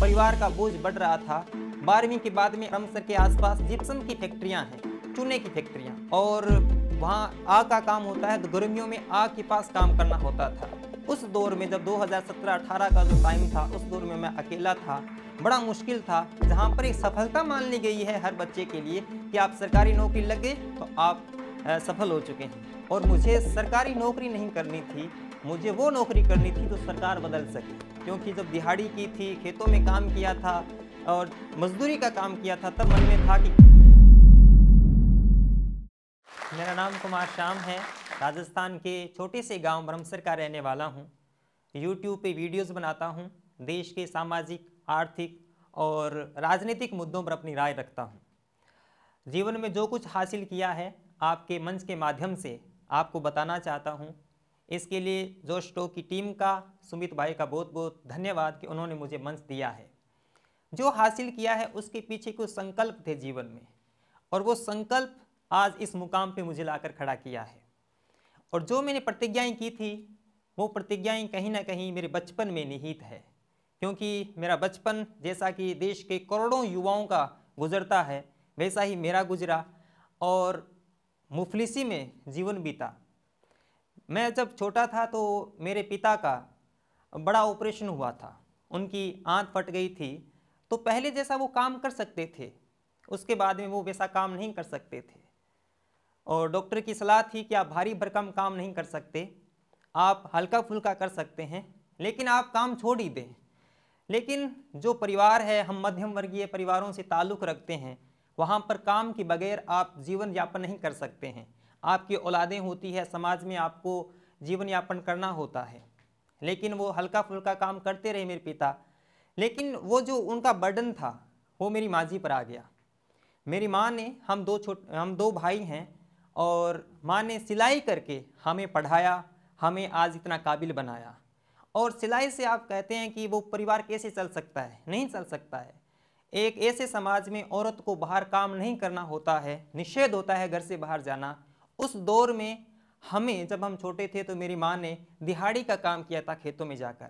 परिवार का बोझ बढ़ रहा था बारहवीं के बाद में अमृतसर के आसपास जिप्सम की फैक्ट्रियाँ हैं चूने की फैक्ट्रियाँ और वहाँ आग का काम होता है तो गर्मियों में आग के पास काम करना होता था उस दौर में जब 2017-18 का जो टाइम था उस दौर में मैं अकेला था बड़ा मुश्किल था जहाँ पर एक सफलता मान ली गई है हर बच्चे के लिए कि आप सरकारी नौकरी लग गए तो आप सफल हो चुके हैं और मुझे सरकारी नौकरी नहीं करनी थी मुझे वो नौकरी करनी थी जो तो सरकार बदल सके क्योंकि जब दिहाड़ी की थी खेतों में काम किया था और मजदूरी का काम किया था तब मन में था कि मेरा नाम कुमार श्याम है राजस्थान के छोटे से गांव ब्रह्मसर का रहने वाला हूं यूट्यूब पे वीडियोस बनाता हूं देश के सामाजिक आर्थिक और राजनीतिक मुद्दों पर अपनी राय रखता हूं जीवन में जो कुछ हासिल किया है आपके मंच के माध्यम से आपको बताना चाहता हूं इसके लिए जो स्टो की टीम का सुमित भाई का बहुत बहुत धन्यवाद कि उन्होंने मुझे मंच दिया है जो हासिल किया है उसके पीछे कुछ संकल्प थे जीवन में और वो संकल्प आज इस मुकाम पे मुझे लाकर खड़ा किया है और जो मैंने प्रतिज्ञाएं की थी वो प्रतिज्ञाएं कहीं ना कहीं मेरे बचपन में निहित है क्योंकि मेरा बचपन जैसा कि देश के करोड़ों युवाओं का गुजरता है वैसा ही मेरा गुजरा और मुफलिसी में जीवन बीता मैं जब छोटा था तो मेरे पिता का बड़ा ऑपरेशन हुआ था उनकी आंत फट गई थी तो पहले जैसा वो काम कर सकते थे उसके बाद में वो वैसा काम नहीं कर सकते थे और डॉक्टर की सलाह थी कि आप भारी भरकम काम नहीं कर सकते आप हल्का फुल्का कर सकते हैं लेकिन आप काम छोड़ ही दें लेकिन जो परिवार है हम मध्यम वर्गीय परिवारों से ताल्लुक़ रखते हैं वहाँ पर काम के बगैर आप जीवन यापन नहीं कर सकते हैं आपकी औलादें होती है समाज में आपको जीवन यापन करना होता है लेकिन वो हल्का फुल्का काम करते रहे मेरे पिता लेकिन वो जो उनका बर्डन था वो मेरी माँ जी पर आ गया मेरी माँ ने हम दो छोट हम दो भाई हैं और माँ ने सिलाई करके हमें पढ़ाया हमें आज इतना काबिल बनाया और सिलाई से आप कहते हैं कि वो परिवार कैसे चल सकता है नहीं चल सकता है एक ऐसे समाज में औरत को बाहर काम नहीं करना होता है निषेध होता है घर से बाहर जाना उस दौर में हमें जब हम छोटे थे तो मेरी माँ ने दिहाड़ी का काम किया था खेतों में जाकर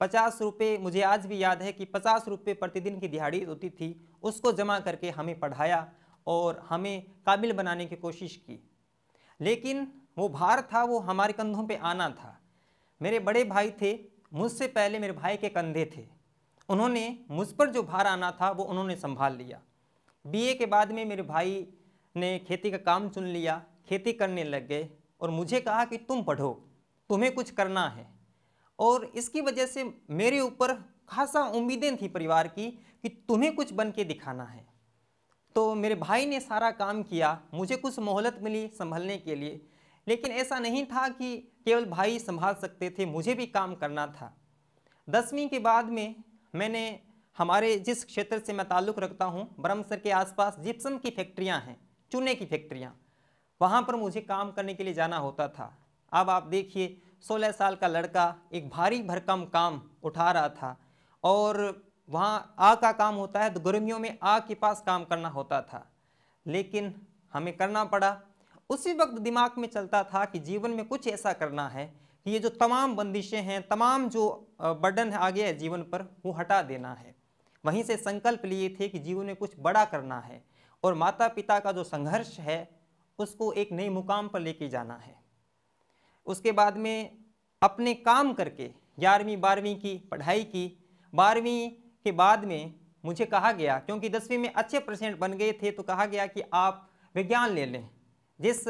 पचास रुपये मुझे आज भी याद है कि पचास रुपये प्रतिदिन की दिहाड़ी होती थी उसको जमा करके हमें पढ़ाया और हमें काबिल बनाने की कोशिश की लेकिन वो भार था वो हमारे कंधों पे आना था मेरे बड़े भाई थे मुझसे पहले मेरे भाई के कंधे थे उन्होंने मुझ पर जो भार आना था वो उन्होंने संभाल लिया बीए के बाद में मेरे भाई ने खेती का काम चुन लिया खेती करने लग गए और मुझे कहा कि तुम पढ़ो तुम्हें कुछ करना है और इसकी वजह से मेरे ऊपर खासा उम्मीदें थी परिवार की कि तुम्हें कुछ बन के दिखाना है तो मेरे भाई ने सारा काम किया मुझे कुछ मोहलत मिली संभलने के लिए लेकिन ऐसा नहीं था कि केवल भाई संभाल सकते थे मुझे भी काम करना था दसवीं के बाद में मैंने हमारे जिस क्षेत्र से मैं ताल्लुक़ रखता हूँ ब्रह्मसर के आसपास जिप्सम की फैक्ट्रियाँ हैं चूने की फैक्ट्रियाँ वहाँ पर मुझे काम करने के लिए जाना होता था अब आप देखिए 16 साल का लड़का एक भारी भरकम काम उठा रहा था और वहाँ आ का काम होता है तो गर्मियों में आ के पास काम करना होता था लेकिन हमें करना पड़ा उसी वक्त दिमाग में चलता था कि जीवन में कुछ ऐसा करना है कि ये जो तमाम बंदिशें हैं तमाम जो बर्डन आ गया है जीवन पर वो हटा देना है वहीं से संकल्प लिए थे कि जीवन में कुछ बड़ा करना है और माता पिता का जो संघर्ष है उसको एक नए मुकाम पर लेके जाना है उसके बाद में अपने काम करके ग्यारहवीं बारहवीं की पढ़ाई की बारहवीं के बाद में मुझे कहा गया क्योंकि दसवीं में अच्छे परसेंट बन गए थे तो कहा गया कि आप विज्ञान ले लें जिस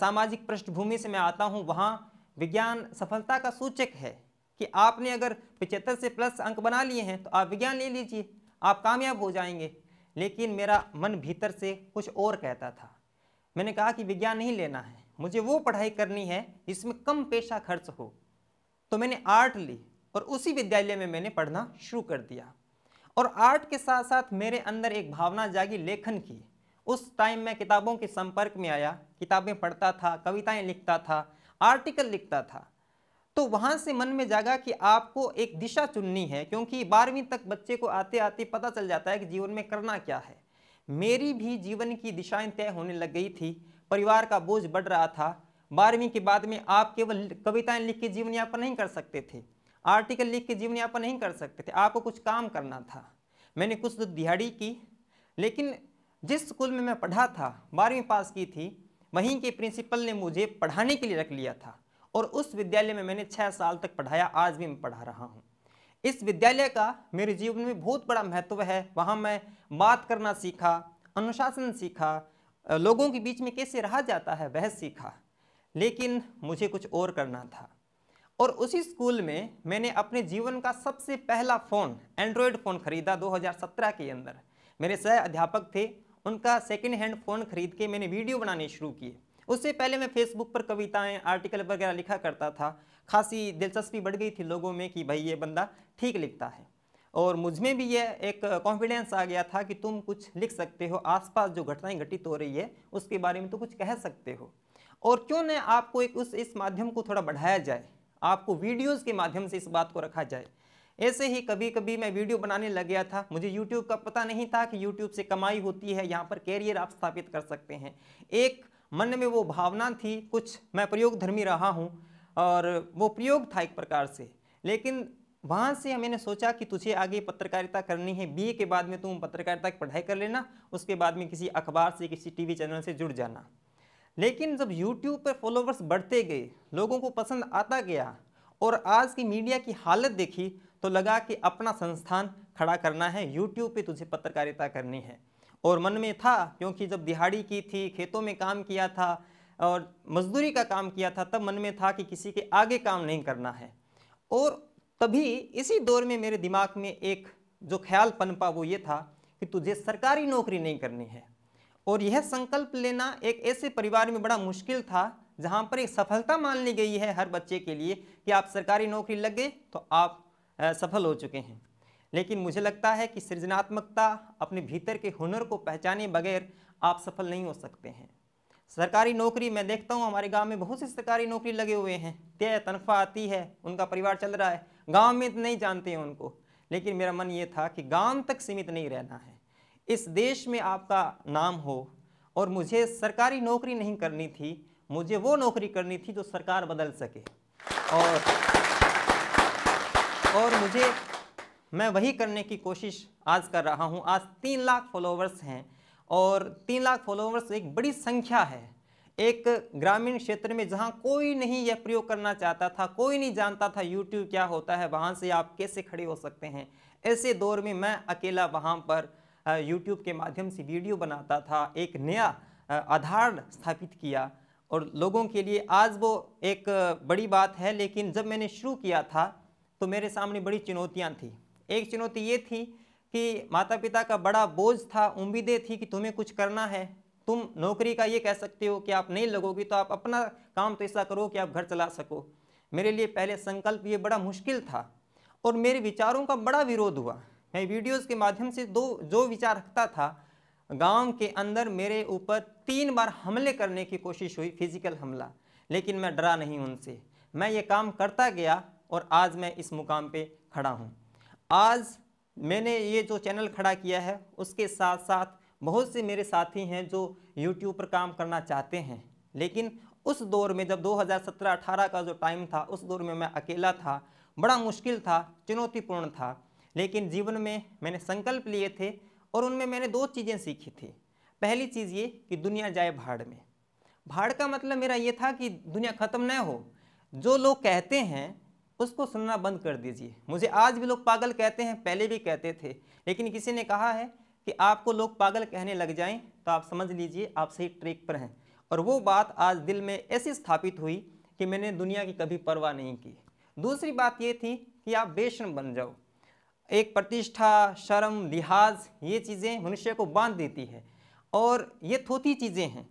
सामाजिक पृष्ठभूमि से मैं आता हूँ वहाँ विज्ञान सफलता का सूचक है कि आपने अगर पचहत्तर से प्लस अंक बना लिए हैं तो आप विज्ञान ले लीजिए आप कामयाब हो जाएंगे लेकिन मेरा मन भीतर से कुछ और कहता था मैंने कहा कि विज्ञान नहीं लेना है मुझे वो पढ़ाई करनी है जिसमें कम पेशा खर्च हो तो मैंने आर्ट ली और उसी विद्यालय में मैंने पढ़ना शुरू कर दिया और आर्ट के साथ साथ मेरे अंदर एक भावना जागी लेखन की उस टाइम मैं किताबों के संपर्क में आया किताबें पढ़ता था कविताएं लिखता था आर्टिकल लिखता था तो वहाँ से मन में जागा कि आपको एक दिशा चुननी है क्योंकि बारहवीं तक बच्चे को आते आते पता चल जाता है कि जीवन में करना क्या है मेरी भी जीवन की दिशाएं तय होने लग गई थी परिवार का बोझ बढ़ रहा था बारहवीं के बाद में आप केवल कविताएं लिख के जीवन यापन नहीं कर सकते थे आर्टिकल लिख के जीवन यापन नहीं कर सकते थे आपको कुछ काम करना था मैंने कुछ तो दिहाड़ी की लेकिन जिस स्कूल में मैं पढ़ा था बारहवीं पास की थी वहीं के प्रिंसिपल ने मुझे पढ़ाने के लिए रख लिया था और उस विद्यालय में मैंने छः साल तक पढ़ाया आज भी मैं पढ़ा रहा हूँ इस विद्यालय का मेरे जीवन में बहुत बड़ा महत्व है वहाँ मैं बात करना सीखा अनुशासन सीखा लोगों के बीच में कैसे रहा जाता है वह सीखा लेकिन मुझे कुछ और करना था और उसी स्कूल में मैंने अपने जीवन का सबसे पहला फ़ोन एंड्रॉयड फ़ोन ख़रीदा 2017 के अंदर मेरे सह अध्यापक थे उनका सेकेंड हैंड फ़ोन ख़रीद के मैंने वीडियो बनाने शुरू किए उससे पहले मैं फेसबुक पर कविताएं आर्टिकल वगैरह लिखा करता था खासी दिलचस्पी बढ़ गई थी लोगों में कि भाई ये बंदा ठीक लिखता है और मुझमें भी यह एक कॉन्फिडेंस आ गया था कि तुम कुछ लिख सकते हो आसपास जो घटनाएं घटित हो रही है उसके बारे में तो कुछ कह सकते हो और क्यों न आपको एक उस इस माध्यम को थोड़ा बढ़ाया जाए आपको वीडियोज़ के माध्यम से इस बात को रखा जाए ऐसे ही कभी कभी मैं वीडियो बनाने लग गया था मुझे YouTube का पता नहीं था कि YouTube से कमाई होती है यहाँ पर कैरियर आप स्थापित कर सकते हैं एक मन में वो भावना थी कुछ मैं प्रयोग धर्मी रहा हूँ और वो प्रयोग था एक प्रकार से लेकिन वहाँ से मैंने सोचा कि तुझे आगे पत्रकारिता करनी है बीए के बाद में तुम पत्रकारिता की पढ़ाई कर लेना उसके बाद में किसी अखबार से किसी टीवी चैनल से जुड़ जाना लेकिन जब यूट्यूब पर फॉलोवर्स बढ़ते गए लोगों को पसंद आता गया और आज की मीडिया की हालत देखी तो लगा कि अपना संस्थान खड़ा करना है यूट्यूब पर तुझे पत्रकारिता करनी है और मन में था क्योंकि जब दिहाड़ी की थी खेतों में काम किया था और मजदूरी का काम किया था तब मन में था कि किसी के आगे काम नहीं करना है और तभी इसी दौर में मेरे दिमाग में एक जो ख्याल पनपा वो ये था कि तुझे सरकारी नौकरी नहीं करनी है और यह संकल्प लेना एक ऐसे परिवार में बड़ा मुश्किल था जहाँ पर एक सफलता मान ली गई है हर बच्चे के लिए कि आप सरकारी नौकरी लग गए तो आप सफल हो चुके हैं लेकिन मुझे लगता है कि सृजनात्मकता अपने भीतर के हुनर को पहचाने बगैर आप सफल नहीं हो सकते हैं सरकारी नौकरी मैं देखता हूँ हमारे गांव में बहुत सी सरकारी नौकरी लगे हुए हैं तय तनख्वाह आती है उनका परिवार चल रहा है गांव में तो नहीं जानते हैं उनको लेकिन मेरा मन ये था कि गांव तक सीमित नहीं रहना है इस देश में आपका नाम हो और मुझे सरकारी नौकरी नहीं करनी थी मुझे वो नौकरी करनी थी जो सरकार बदल सके और और मुझे मैं वही करने की कोशिश आज कर रहा हूँ आज तीन लाख फॉलोवर्स हैं और तीन लाख फॉलोवर्स एक बड़ी संख्या है एक ग्रामीण क्षेत्र में जहाँ कोई नहीं यह प्रयोग करना चाहता था कोई नहीं जानता था यूट्यूब क्या होता है वहाँ से आप कैसे खड़े हो सकते हैं ऐसे दौर में मैं अकेला वहाँ पर यूट्यूब के माध्यम से वीडियो बनाता था एक नया आधार स्थापित किया और लोगों के लिए आज वो एक बड़ी बात है लेकिन जब मैंने शुरू किया था तो मेरे सामने बड़ी चुनौतियाँ थीं एक चुनौती ये थी कि माता पिता का बड़ा बोझ था उम्मीदें थी कि तुम्हें कुछ करना है तुम नौकरी का ये कह सकते हो कि आप नहीं लगोगी तो आप अपना काम तो ऐसा करो कि आप घर चला सको मेरे लिए पहले संकल्प ये बड़ा मुश्किल था और मेरे विचारों का बड़ा विरोध हुआ मैं वीडियोज़ के माध्यम से दो जो विचार रखता था गांव के अंदर मेरे ऊपर तीन बार हमले करने की कोशिश हुई फिजिकल हमला लेकिन मैं डरा नहीं उनसे मैं ये काम करता गया और आज मैं इस मुकाम पे खड़ा हूँ आज मैंने ये जो चैनल खड़ा किया है उसके साथ साथ बहुत से मेरे साथी हैं जो यूट्यूब पर काम करना चाहते हैं लेकिन उस दौर में जब 2017-18 का जो टाइम था उस दौर में मैं अकेला था बड़ा मुश्किल था चुनौतीपूर्ण था लेकिन जीवन में मैंने संकल्प लिए थे और उनमें मैंने दो चीज़ें सीखी थी पहली चीज़ ये कि दुनिया जाए भाड़ में भाड़ का मतलब मेरा ये था कि दुनिया ख़त्म न हो जो लोग कहते हैं उसको सुनना बंद कर दीजिए मुझे आज भी लोग पागल कहते हैं पहले भी कहते थे लेकिन किसी ने कहा है कि आपको लोग पागल कहने लग जाएं तो आप समझ लीजिए आप सही ट्रैक पर हैं और वो बात आज दिल में ऐसी स्थापित हुई कि मैंने दुनिया की कभी परवाह नहीं की दूसरी बात ये थी कि आप बेशर्म बन जाओ एक प्रतिष्ठा शर्म लिहाज ये चीज़ें मनुष्य को बांध देती है और ये थोती चीज़ें हैं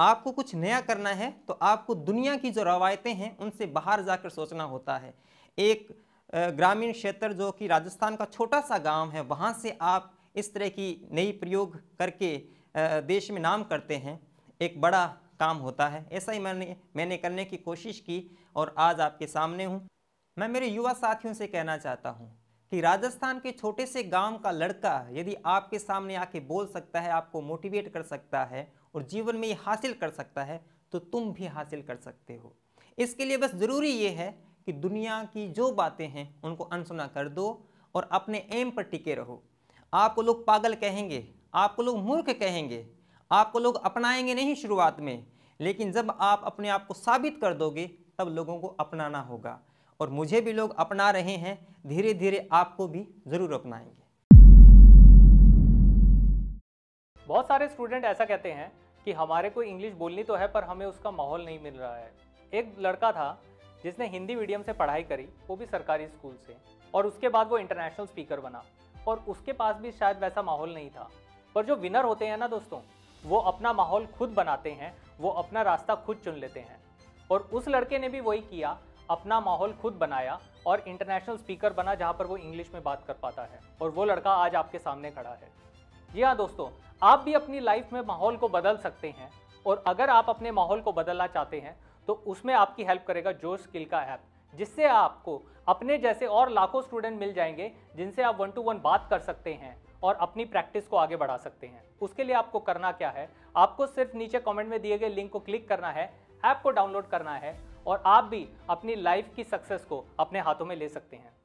आपको कुछ नया करना है तो आपको दुनिया की जो रवायतें हैं उनसे बाहर जाकर सोचना होता है एक ग्रामीण क्षेत्र जो कि राजस्थान का छोटा सा गांव है वहाँ से आप इस तरह की नई प्रयोग करके देश में नाम करते हैं एक बड़ा काम होता है ऐसा ही मैंने मैंने करने की कोशिश की और आज आपके सामने हूँ मैं मेरे युवा साथियों से कहना चाहता हूँ कि राजस्थान के छोटे से गांव का लड़का यदि आपके सामने आके बोल सकता है आपको मोटिवेट कर सकता है और जीवन में ये हासिल कर सकता है तो तुम भी हासिल कर सकते हो इसके लिए बस ज़रूरी ये है कि दुनिया की जो बातें हैं उनको अनसुना कर दो और अपने एम पर टिके रहो आपको लोग पागल कहेंगे आपको लोग मूर्ख कहेंगे आपको लोग अपनाएंगे नहीं शुरुआत में लेकिन जब आप अपने आप को साबित कर दोगे तब लोगों को अपनाना होगा और मुझे भी लोग अपना रहे हैं धीरे धीरे आपको भी ज़रूर अपनाएंगे बहुत सारे स्टूडेंट ऐसा कहते हैं कि हमारे को इंग्लिश बोलनी तो है पर हमें उसका माहौल नहीं मिल रहा है एक लड़का था जिसने हिंदी मीडियम से पढ़ाई करी वो भी सरकारी स्कूल से और उसके बाद वो इंटरनेशनल स्पीकर बना और उसके पास भी शायद वैसा माहौल नहीं था पर जो विनर होते हैं ना दोस्तों वो अपना माहौल खुद बनाते हैं वो अपना रास्ता खुद चुन लेते हैं और उस लड़के ने भी वही किया अपना माहौल खुद बनाया और इंटरनेशनल स्पीकर बना जहाँ पर वो इंग्लिश में बात कर पाता है और वो लड़का आज आपके सामने खड़ा है जी हाँ दोस्तों आप भी अपनी लाइफ में माहौल को बदल सकते हैं और अगर आप अपने माहौल को बदलना चाहते हैं तो उसमें आपकी हेल्प करेगा जो स्किल का ऐप जिससे आपको अपने जैसे और लाखों स्टूडेंट मिल जाएंगे जिनसे आप वन टू वन बात कर सकते हैं और अपनी प्रैक्टिस को आगे बढ़ा सकते हैं उसके लिए आपको करना क्या है आपको सिर्फ नीचे कमेंट में दिए गए लिंक को क्लिक करना है ऐप को डाउनलोड करना है और आप भी अपनी लाइफ की सक्सेस को अपने हाथों में ले सकते हैं